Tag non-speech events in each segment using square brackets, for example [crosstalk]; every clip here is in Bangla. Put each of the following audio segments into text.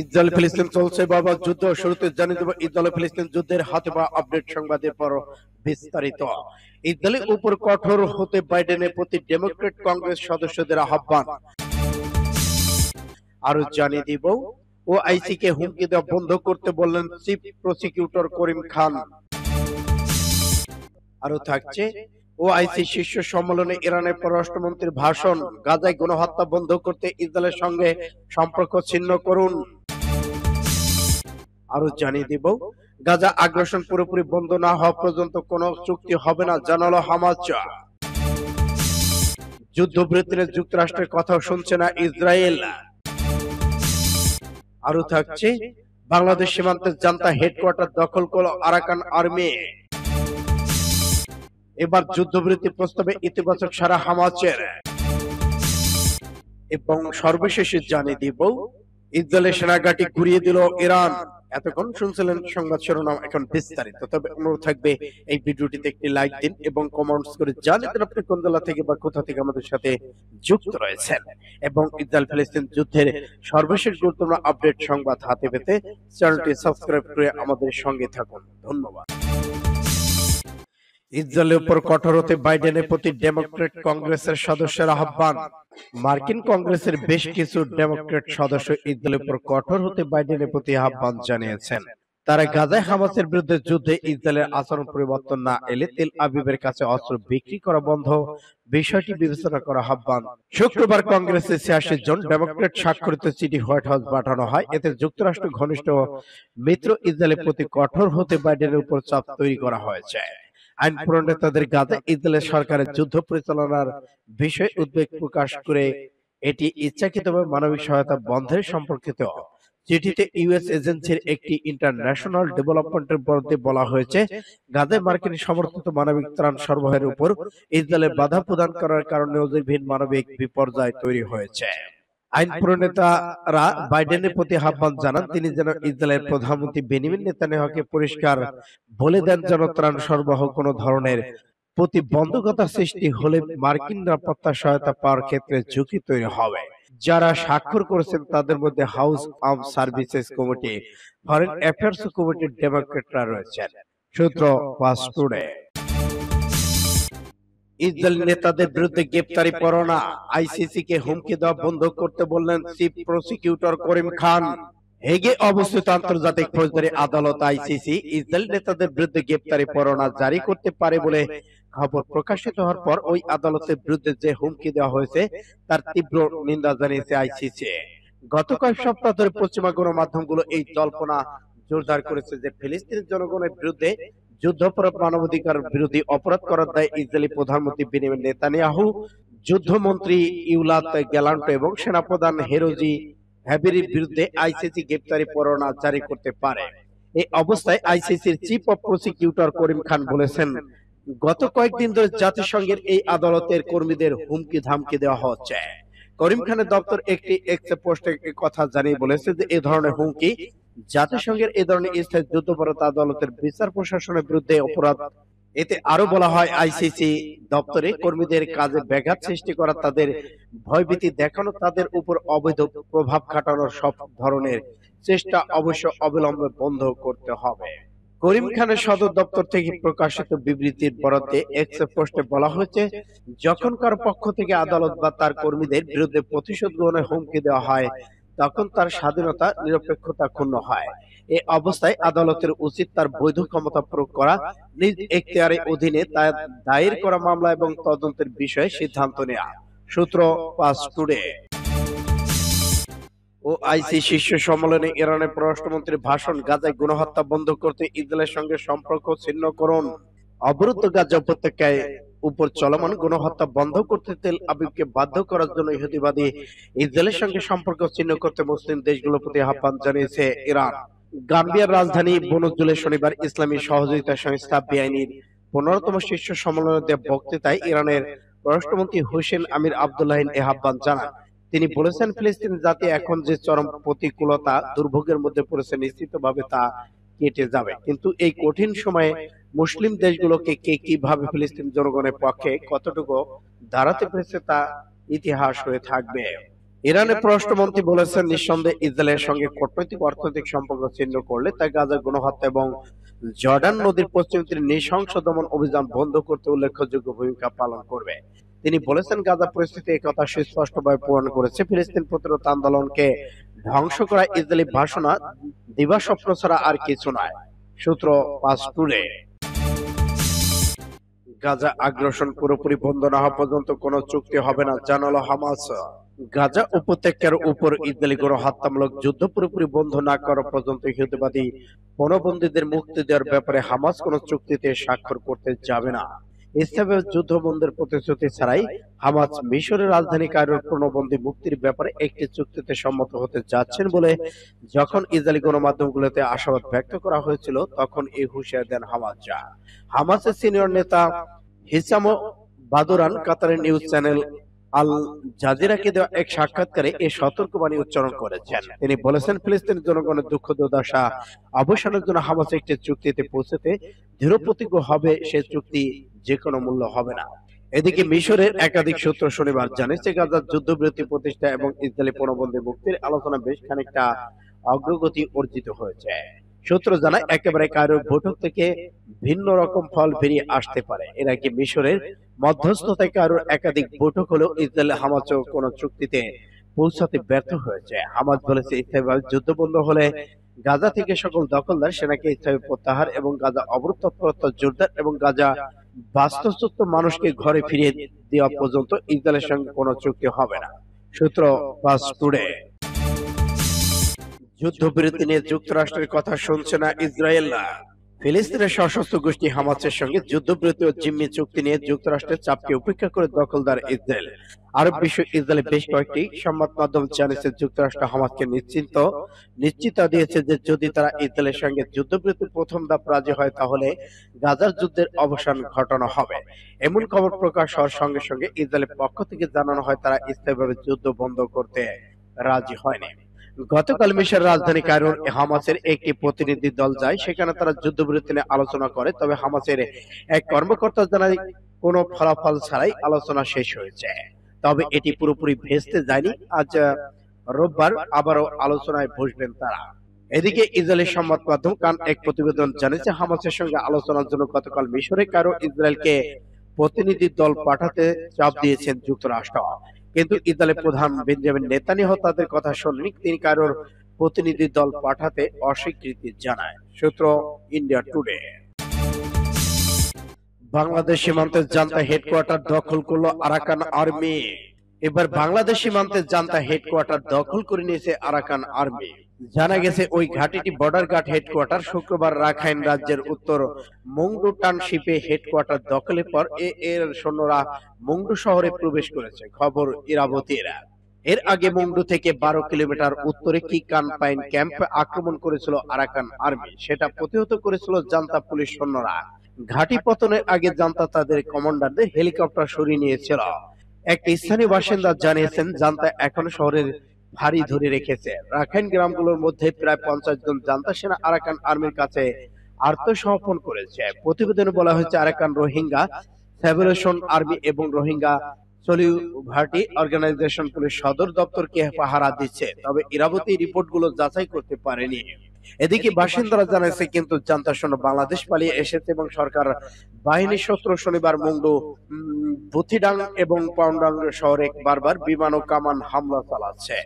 ইসরায়েল ফিলিস্তিন চলছে বাবা যুদ্ধ শুরুতে জানিয়ে দেব ইসরায়েল ফিলিস্তিন যুদ্ধের হাতে বা আপডেট সংবাদের পর বিস্তারিত ইসরায়েলের উপর কঠোর হতে বাইডেনের প্রতি ডেমোক্রেট কংগ্রেস সদস্যদের আহ্বান আরো জানিয়ে দিব ও আইসি কে হুমকি দেওয়া বন্ধ করতে বললেন চিফ প্রসিকিউটর করিম খান আরো থাকছে ও আইসি শীর্ষ সম্মেলনে ইরানের পররাষ্ট্রমন্ত্রীর ভাষণ গাজায় গণহত্যা বন্ধ করতে ইসরায়েলের সঙ্গে সম্পর্ক ছিন্ন করুন আরো জানিয়ে দিব গাজা আগ্রাসন পুরোপুরি বন্ধ না হওয়া পর্যন্ত কোন চুক্তি হবে না জানালো হামাজ যুদ্ধবৃত্তির যুক্তরাষ্ট্রের কথা শুনছে না ইসরায়েল আরো থাকছে বাংলাদেশ সীমান্তে জানতা হেডকোয়ার্টার দখল করল আরাকান আর্মি এবার যুদ্ধবৃত্তি প্রস্তাবে ইতিবাচক সারা হামাচের এবং সর্বশেষে জানিয়ে দিব ইসরায়েলের সেনাঘাটি ঘুরিয়ে দিল ইরান এতক্ষণ শুনছিলেন সংবাদ শিরোনাম এখন বিস্তারিত তবে অনুরোধ থাকবে এই ভিডিওটিতে একটি লাইক দিন এবং কমেন্টস করে জানাতে আপনি কোন জেলা থেকে বা কোথা থেকে আমাদের সাথে যুক্ত রয়েছেন এবং ইসরায়েল ফিলিস্তিন যুদ্ধের সর্বশেষ গুরুত্বপূর্ণ আপডেট সংবাদ হাতে পেতে চ্যানেলটি সাবস্ক্রাইব করে আমাদের সঙ্গে থাকুন ধন্যবাদ ইসরায়েলের উপর কঠোর হতে বাইডেনের প্রতি ডেমোক্রেট কংগ্রেসের সদস্যের আহ্বান মার্কিন কংগ্রেসের বেশ কিছু ডেমোক্রেট সদস্য ইসরায়েলের উপর কঠোর হতে বাইডেনের প্রতি আহ্বান জানিয়েছেন তারা গাজায় হামাসের বিরুদ্ধে যুদ্ধে ইসরায়েলের আচরণ পরিবর্তন না এলে তেল আবিবের কাছে অস্ত্র বিক্রি করা বন্ধ বিষয়টি বিবেচনা করা আহ্বান শুক্রবার কংগ্রেসের ছিয়াশি জন ডেমোক্রেট স্বাক্ষরিত চিঠি হোয়াইট হাউস পাঠানো হয় এতে যুক্তরাষ্ট্র ঘনিষ্ঠ মিত্র ইসরায়েলের প্রতি কঠোর হতে বাইডেনের উপর চাপ তৈরি করা হয়েছে আইন প্রণয়নে তাদের গাদা ইসরায়েল সরকারের যুদ্ধ পরিচালনার বিষয়ে উদ্বেগ প্রকাশ করে এটি ইচ্ছাকৃতভাবে মানবিক সহায়তা বন্ধের সম্পর্কিত চিঠিতে ইউএস এজেন্সির একটি ইন্টারন্যাশনাল ডেভেলপমেন্টের বরাদ্দে বলা হয়েছে গাদে মার্কিন সমর্থিত মানবিক ত্রাণ সরবরাহের উপর ইসরায়েলের বাধা প্রদান করার কারণে বিভিন্ন মানবিক বিপর্যয় তৈরি হয়েছে আইন প্রণেতারা বাইডেনের প্রতি আহ্বান জানান তিনি যেন ইসরায়েলের প্রধানমন্ত্রী বেনিমিন নেতানিয়াহুকে পরিষ্কার বলে দেন যেন ত্রাণ সরবরাহ কোনো ধরনের প্রতিবন্ধকতা সৃষ্টি হলে মার্কিন নিরাপত্তা সহায়তা পাওয়ার ক্ষেত্রে ঝুঁকি তৈরি হবে যারা স্বাক্ষর করেছেন তাদের মধ্যে House of Services Committee Foreign Affairs কমিটির ডেমোক্রেটরা রয়েছেন সূত্র পাস টুডে ইসরায়েল নেতাদের বিরুদ্ধে গ্রেপ্তারি পরোয়ানা আইসিসি কে হুমকি দেওয়া বন্ধ করতে বললেন চিফ প্রসিকিউটর করিম খান হেগে অবস্থিত আন্তর্জাতিক ফৌজদারি আদালত আইসিসি ইসরায়েল নেতাদের বিরুদ্ধে গ্রেপ্তারি পরোয়ানা জারি করতে পারে বলে খবর প্রকাশিত হওয়ার পর ওই আদালতের বিরুদ্ধে যে হুমকি দেওয়া হয়েছে তার তীব্র নিন্দা জানিয়েছে আইসিসি গত কয়েক সপ্তাহ ধরে পশ্চিমা গণমাধ্যমগুলো এই জল্পনা জোরদার করেছে যে ফিলিস্তিনের জনগণের বিরুদ্ধে যুদ্ধপরাধ মানবাধিকার বিরোধী অপরাধ করার দায় ইসরায়েলি প্রধানমন্ত্রী বেনিয়ামিন নেতানিয়াহু যুদ্ধমন্ত্রী ইউলাত গ্যালান্টো এবং সেনাপ্রধান হেরোজি হ্যাবির বিরুদ্ধে আইসিসি গ্রেপ্তারি পরোয়ানা জারি করতে পারে এই অবস্থায় আইসিসির chief of prosecutor Karim Khan বলেছেন গত কয়েকদিন ধরে জাতিসংঘের এই আদালতের কর্মীদের হুমকি ধামকি দেওয়া হচ্ছে করিম খানের দপ্তর একটি এক্সে পোস্টে কথা জানিয়ে বলেছে যে এ ধরনের হুমকি জাতিসংঘের এ ধরনের স্থায়ী যুদ্ধপরত আদালতের বিচার প্রশাসনের বিরুদ্ধে অপরাধ এতে আরো বলা হয় আইসিসি দপ্তরে কর্মীদের কাজে ব্যাঘাত সৃষ্টি করা তাদের ভয়ভীতি দেখানো তাদের উপর অবৈধ প্রভাব খাটানোর সব ধরনের চেষ্টা অবশ্য অবিলম্বে বন্ধ করতে হবে করিম খানের সদর দপ্তর থেকে প্রকাশিত বিবৃতির বরাদ্দে এক্সেপ পোস্টে বলা হয়েছে যখন কারো পক্ষ থেকে আদালত বা তার কর্মীদের বিরুদ্ধে প্রতিশোধ গ্রহণের হুমকি দেওয়া হয় তখন তার স্বাধীনতা নিরপেক্ষতা ক্ষুণ্ণ হয় এ অবস্থায় আদালতের উচিত তার বৈধ ক্ষমতা প্রয়োগ করা নিজ এখতিয়ারের অধীনে তার দায়ের করা মামলা এবং তদন্তের বিষয়ে সিদ্ধান্ত নেওয়া সূত্র পাঁচ টুডে ও আইসি শীর্ষ সম্মেলনে ইরানের পররাষ্ট্রমন্ত্রীর ভাষণ গাজায় গণহত্যা বন্ধ করতে ইসরায়েলের সঙ্গে সম্পর্ক ছিন্ন করুন অবরুদ্ধ গাজা উপত্যকায় উপর চলমান গণহত্যা বন্ধ করতে তেল আবিবকে বাধ্য করার জন্য ইহুদিবাদী ইসরায়েলের সঙ্গে সম্পর্ক ছিন্ন করতে মুসলিম দেশগুলোর প্রতি আহ্বান জানিয়েছে ইরান গাম্বিয়ার রাজধানী বনুজুলে শনিবার ইসলামী সহযোগিতা সংস্থা বেআইনির পনেরোতম শীর্ষ সম্মেলনে দেওয়া বক্তৃতায় ইরানের পররাষ্ট্রমন্ত্রী হুসেন আমির আবদুল্লাহিন এ আহ্বান জানান তিনি বলেছেন ফিলিস্তিন জাতি এখন যে চরম প্রতিকূলতা দুর্ভোগের মধ্যে পড়েছে নিশ্চিতভাবে তা কেটে যাবে কিন্তু এই কঠিন সময়ে মুসলিম দেশগুলোকে কে কিভাবে ফিলিস্তিন জনগণের পক্ষে কতটুকু দাঁড়াতে পেরেছে তা ইতিহাস হয়ে থাকবে ইরানের পররাষ্ট্রমন্ত্রী বলেছেন নিঃসন্দেহে ইসরায়েলের সঙ্গে কূটনৈতিক অর্থনৈতিক সম্পর্ক ছিন্ন করলে তা গাজার গণহত্যা এবং জর্ডান নদীর পশ্চিম তীরে নৃশংস দমন অভিযান বন্ধ করতে উল্লেখযোগ্য ভূমিকা পালন করবে তিনি বলেছেন গাজা পরিস্থিতি একথা সুস্পষ্টভাবে পূরণ করেছে ফিলিস্তিন প্রতিরোধ আন্দোলনকে ধ্বংস করা ইসরায়েলি ভাষণা দিবাস্বপ্ন ছাড়া আর কিছু নয় সূত্র পাঁচ টুলে গাজা আগ্রাসন পুরোপুরি বন্ধ না হওয়া পর্যন্ত কোন চুক্তি হবে না জানালো হামাস গাজা উপত্যকার উপর ইসরায়েলি কোনো হত্যামূলক যুদ্ধ পুরোপুরি বন্ধ না করা পর্যন্ত হিন্দুবাদী বনবন্দীদের মুক্তি দেওয়ার ব্যাপারে হামাস কোনো চুক্তিতে স্বাক্ষর করতে যাবে না ইসলামের যুদ্ধবন্ধের প্রতিশ্রুতি ছাড়াই হামাজ মিশরের রাজধানী কায়রোর পূর্ণবন্দী মুক্তির ব্যাপারে একটি চুক্তিতে সম্মত হতে যাচ্ছেন বলে যখন ইসরায়েলি গণমাধ্যমগুলোতে আশাবাদ ব্যক্ত করা হয়েছিল তখন এই হুঁশিয়ার দেন হামাজ যা হামাজের সিনিয়র নেতা হিসাম বাদুরান কাতারের নিউজ চ্যানেল আল জাজিরাকে দেওয়া এক সাক্ষাৎকারে এই সতর্কবাণী উচ্চারণ করেছেন তিনি বলেছেন ফিলিস্তিনের জনগণের দুঃখ দুর্দশা অবসানের জন্য হামাজ একটি চুক্তিতে পৌঁছতে দৃঢ়প্রতিজ্ঞ হবে সে চুক্তি যে কোনো মূল্য হবে না এদিকে মিশরের একাধিক সূত্র শনিবার জানিয়েছে গাজার যুদ্ধবিরতি প্রতিষ্ঠা এবং ইসরায়েলি পণবন্দী মুক্তির আলোচনা বেশ খানিকটা অগ্রগতি অর্জিত হয়েছে সূত্র জানায় একেবারে কায়রোর বৈঠক থেকে ভিন্ন রকম ফল বেরিয়ে আসতে পারে এর আগে মিশরের মধ্যস্থতায় কারোর একাধিক বৈঠক হলেও ইসরায়েল হামাস কোন চুক্তিতে পৌঁছাতে ব্যর্থ হয়েছে হামাজ বলেছে ইসরায়েল যুদ্ধ বন্ধ হলে গাজা থেকে সকল দখলদার সেনাকে ইসরায়েল প্রত্যাহার এবং গাজা অবরোধ তৎপরতা জোরদার এবং গাজা বাস্তবসত্য মানুষকে ঘরে ফিরিয়ে দেওয়া পর্যন্ত ইসরায়েলের সঙ্গে কোনো চুক্তি হবে না সূত্র পাস টুডে যুদ্ধবিরতি নিয়ে যুক্তরাষ্ট্রের কথা শুনছে না ইসরায়েল ফিলিস্তিনের সশস্ত্র গোষ্ঠী হামাসের সঙ্গে যুদ্ধবিরতি ও জিম্মি চুক্তি নিয়ে যুক্তরাষ্ট্রের চাপকে উপেক্ষা করে দখলদার ইসরায়েল আরব বিশ্ব ইসরায়েলে বেশ কয়েকটি সংবাদ মাধ্যম জানিয়েছে যুক্তরাষ্ট্র হামাসকে নিশ্চিন্ত নিশ্চিত দিয়েছে যে যদি তারা ইসরায়েলের সঙ্গে যুদ্ধবিরতি প্রথম ধাপ রাজি হয় তাহলে গাজার যুদ্ধের অবসান ঘটানো হবে এমন খবর প্রকাশ হওয়ার সঙ্গে সঙ্গে ইসরায়েলের পক্ষ থেকে জানানো হয় তারা স্থায়ীভাবে যুদ্ধ বন্ধ করতে রাজি হয়নি গতকাল মিশর রাজধানী কায়রোর হামাসের একটি প্রতিনিধি দল যায় সেখানে তারা যুদ্ধবিরতি নিয়ে আলোচনা করে তবে হামাসের এক কর্মকর্তা জানায় কোনো ফলাফল ছাড়াই আলোচনা শেষ হয়েছে তবে এটি পুরোপুরি ভেস্তে যায়নি আজ রোববার আবারও আলোচনায় বসবেন তারা এদিকে ইসরায়েলের সংবাদ মাধ্যম কান এক প্রতিবেদন জানিয়েছে হামাসের সঙ্গে আলোচনার জন্য গতকাল মিশরে কারো ইসরায়েলকে প্রতিনিধি দল পাঠাতে চাপ দিয়েছেন যুক্তরাষ্ট্র কিন্তু ইতালির প্রধান বেঞ্জামিন নেতানিয়াহু তাদের কথা শোনেনি তিনি কারোর প্রতিনিধি দল পাঠাতে অস্বীকৃতি জানায় সূত্র ইন্ডিয়া টুডে বাংলাদেশ সীমান্তে জান্তা হেডকোয়ার্টার দখল করলো আরাকান আর্মি এবার বাংলাদেশ সীমান্তে জান্তা হেডকোয়ার্টার দখল করে নিয়েছে আরাকান আর্মি জানা গেছে ওই ঘাটিটি বর্ডার গার্ড হেডকোয়ার্টার শুক্রবার রাখাইন রাজ্যের উত্তর মুংডু টানশিপে হেডকোয়ার্টার দখলের পর এ এর সৈন্যরা মুংডু শহরে প্রবেশ করেছে খবর ইরাবতীরা এর আগে মুংডু থেকে বারো কিলোমিটার উত্তরে কি কানপাইন ক্যাম্প আক্রমণ করেছিল আরাকান আর্মি সেটা প্রতিহত করেছিল জান্তা পুলিশ সৈন্যরা ঘাটি পতনের আগে জান্তা তাদের কমান্ডারদের হেলিকপ্টার সরিয়ে নিয়েছিল একটি স্থানীয় বাসিন্দা জানিয়েছেন জান্তা এখন শহরের ভারী ধরে রেখেছে রাখাইন গ্রামগুলোর মধ্যে প্রায় পঞ্চাশ জন জান্তা সেনা আরাকান আর্মির কাছে আত্মসমর্পণ করেছে প্রতিবেদনে বলা হয়েছে আরাকান রোহিঙ্গা ফেভারেশন আর্মি এবং রোহিঙ্গা অর্গানাইজেশন পুলিশ সদর দপ্তরকে পাহারা দিচ্ছে তবে ইরাবতী রিপোর্টগুলো যাচাই করতে পারেনি এদিকে বাসিন্দারা জানাইছে কিন্তু জানতার সৈন্য বাংলাদেশ পালিয়ে এসেছে এবং সরকার বাহিনী সত্র শনিবার মংডু ভুথিডাং এবং পাউন্ডাং শহরে বারবার বিমান ও কামান হামলা চালাচ্ছে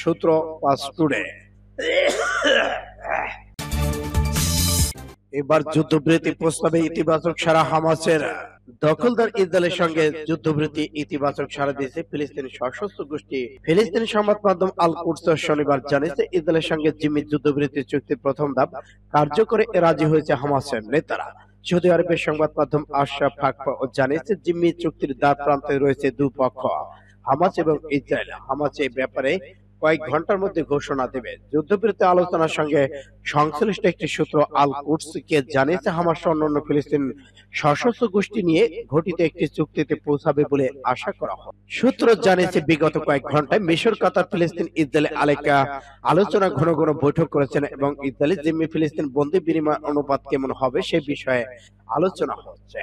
সূত্র পাঁচ টুডে [coughs] এবার যুদ্ধবিরতি প্রস্তাবে ইতিবাচক সারা হামাসের দখলদার ইসরায়েলের সঙ্গে যুদ্ধবৃত্তি ইতিবাচক সাড়া দিয়েছে ফিলিস্তিনি সশস্ত্র গোষ্ঠী ফিলিস্তিনি সংবাদ মাধ্যম আল কুরস শনিবার জানিয়েছে ইসরায়েলের সঙ্গে জিম্মি যুদ্ধবৃত্তি চুক্তির প্রথম ধাপ কার্যকরে রাজি হয়েছে হামাসের নেতারা সৌদি আরবের সংবাদ মাধ্যম আশরাফ ফাকফা জানিয়েছে জিম্মি চুক্তির দ্বার প্রান্তে রয়েছে দুপক্ষ হামাস এবং ইসরায়েল হামাস এই ব্যাপারে কয়েক ঘন্টার মধ্যে ঘোষণা দেবে যুদ্ধবিরতি আলোচনার সঙ্গে সংশ্লিষ্ট একটি সূত্র আল কুটসকে জানিয়েছে হামাস অন্যান্য ফিলিস্তিন সশস্ত্র গোষ্ঠী নিয়ে ঘটিত একটি চুক্তিতে পৌঁছাবে বলে আশা করা হয় সূত্র জানিয়েছে বিগত কয়েক ঘন্টায় মিশর কাতার ফিলিস্তিন ইসরায়েল আলেকা আলোচনা ঘন ঘন বৈঠক করেছেন এবং ইসরায়েলি জিম্মি ফিলিস্তিন বন্দী বিনিময় অনুপাত কেমন হবে সে বিষয়ে আলোচনা হচ্ছে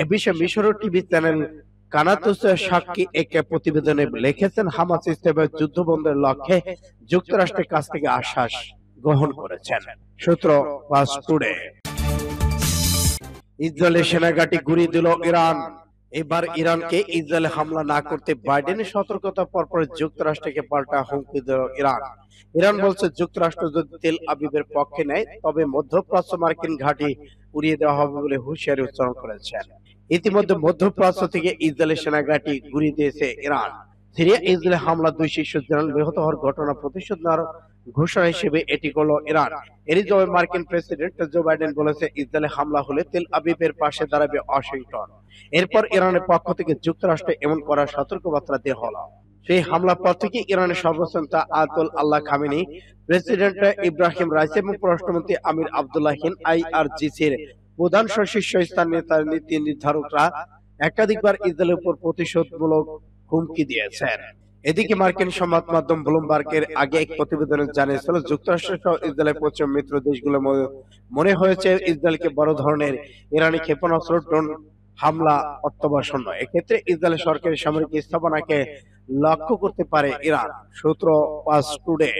এ বিষয়ে মিশর টিভি চ্যানেল কানাতুসের সাক্ষী একে প্রতিবেদনে লিখেছেন হামাস ইসলামের যুদ্ধবন্ধের লক্ষ্যে যুক্তরাষ্ট্রের কাছ থেকে আশ্বাস গ্রহণ করেছেন সূত্র ইসরায়েলের সেনাঘাটি ঘুরিয়ে দিল ইরান এবার ইরানকে ইসরায়েল হামলা না করতে বাইডেনের সতর্কতা পরপর যুক্তরাষ্ট্রকে পাল্টা হুমকি দিল ইরান ইরান বলছে যুক্তরাষ্ট্র যদি তেল আবিবের পক্ষে নেয় তবে মধ্যপ্রাচ্য মার্কিন ঘাঁটি উড়িয়ে দেওয়া হবে বলে হুঁশিয়ারি উচ্চারণ করেছেন ইতিমধ্যে মধ্যপ্রাচ্য থেকে ইসরায়েলের সেনাঘাটি ঘুরি দিয়েছে ইরান সিরিয়া ইসরায়েল হামলা দুই শীর্ষ জেনারেল নিহত হওয়ার ঘটনা প্রতিশোধ নেওয়ার ঘোষণা হিসেবে এটি করলো ইরান এরই জবাবে মার্কিন প্রেসিডেন্ট জো বাইডেন বলেছে ইসরায়েলে হামলা হলে তেল আবিবের পাশে দাঁড়াবে ওয়াশিংটন এরপর ইরানের পক্ষ থেকে যুক্তরাষ্ট্রে এমন করার সতর্কবার্তা দেওয়া হলো সেই হামলা পর থেকে ইরানের সর্বসন্তা Ayatollah Khamenei president Ebrahim Raisi এবং পররাষ্ট্রমন্ত্রী আমির আবদুল্লাহিন আইআরজিসির প্রধান শীর্ষস্থান নেতার নীতি নির্ধারকরা একাধিকবার ইসরায়েলের উপর প্রতিশোধমূলক হুমকি দিয়েছেন এদিকে মার্কিন সংবাদ মাধ্যম ব্লুমবার্গের আগে এক প্রতিবেদনে জানিয়েছিল যুক্তরাষ্ট্র সহ ইসরায়েলের পশ্চিম মিত্র দেশগুলো মনে হয়েছে ইসরায়েলকে বড় ধরনের ইরানি ক্ষেপণাস্ত্র ড্রোন হামলা অত্যাবশ্যক নয় এক্ষেত্রে ইসরায়েল সরকারের সামরিক স্থাপনাকে লক্ষ্য করতে পারে ইরান সূত্র পাস টুডে